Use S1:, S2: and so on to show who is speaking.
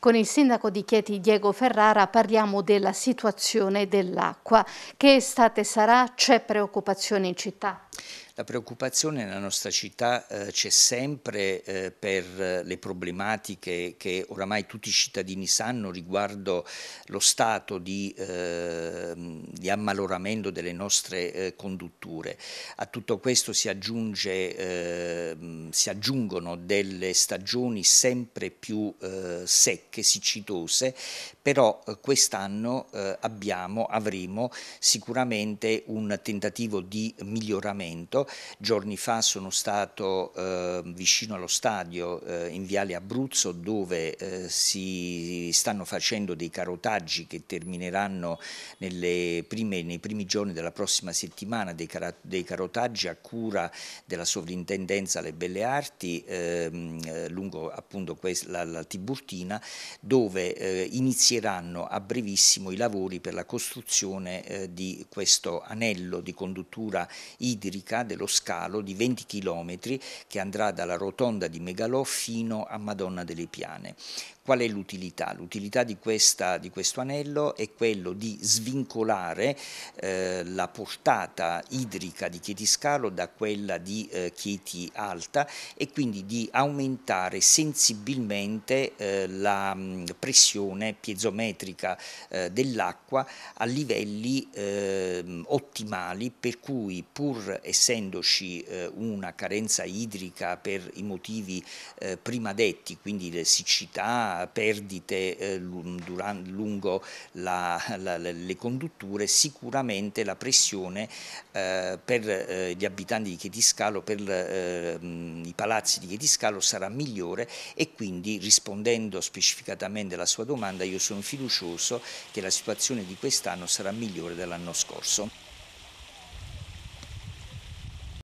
S1: Con il sindaco di Chieti Diego Ferrara parliamo della situazione dell'acqua. Che estate sarà? C'è preoccupazione in città? La preoccupazione nella nostra città eh, c'è sempre eh, per eh, le problematiche che oramai tutti i cittadini sanno riguardo lo stato di eh, di ammaloramento delle nostre eh, condutture. A tutto questo si, aggiunge, eh, si, aggiungono delle stagioni sempre più eh, secche, siccitose, però eh, quest'anno eh, abbiamo, avremo sicuramente un tentativo di miglioramento. Giorni fa sono stato eh, vicino allo stadio in Viale Abruzzo dove si stanno facendo dei carotaggi che termineranno prime, nei primi giorni della prossima settimana, dei, car dei, carotaggi a cura della sovrintendenza alle belle arti ehm, lungo appunto la, la Tiburtina dove inizierà inizieranno a brevissimo i lavori per la costruzione eh, di questo anello di conduttura idrica dello scalo di 20 km che andrà dalla rotonda di Megalò fino a Madonna delle Piane. Qual è l'utilità? L'utilità di, di, questo anello è quello di svincolare eh, la portata idrica di Chieti Scalo da quella di eh, Chieti Alta e quindi di aumentare sensibilmente eh, la mh, mm, pressione piezoelettrica isometrica eh, dell'acqua a livelli eh, ottimali per cui pur essendoci eh, una carenza idrica per i motivi eh, prima detti, quindi le siccità, perdite eh, durante, lungo la, la, le condutture, sicuramente la pressione eh, per gli abitanti di Chetiscalo, per ehm, i palazzi di Chetiscalo sarà migliore e quindi rispondendo specificatamente alla sua domanda io sono sono fiducioso che la situazione di quest'anno sarà migliore dell'anno scorso.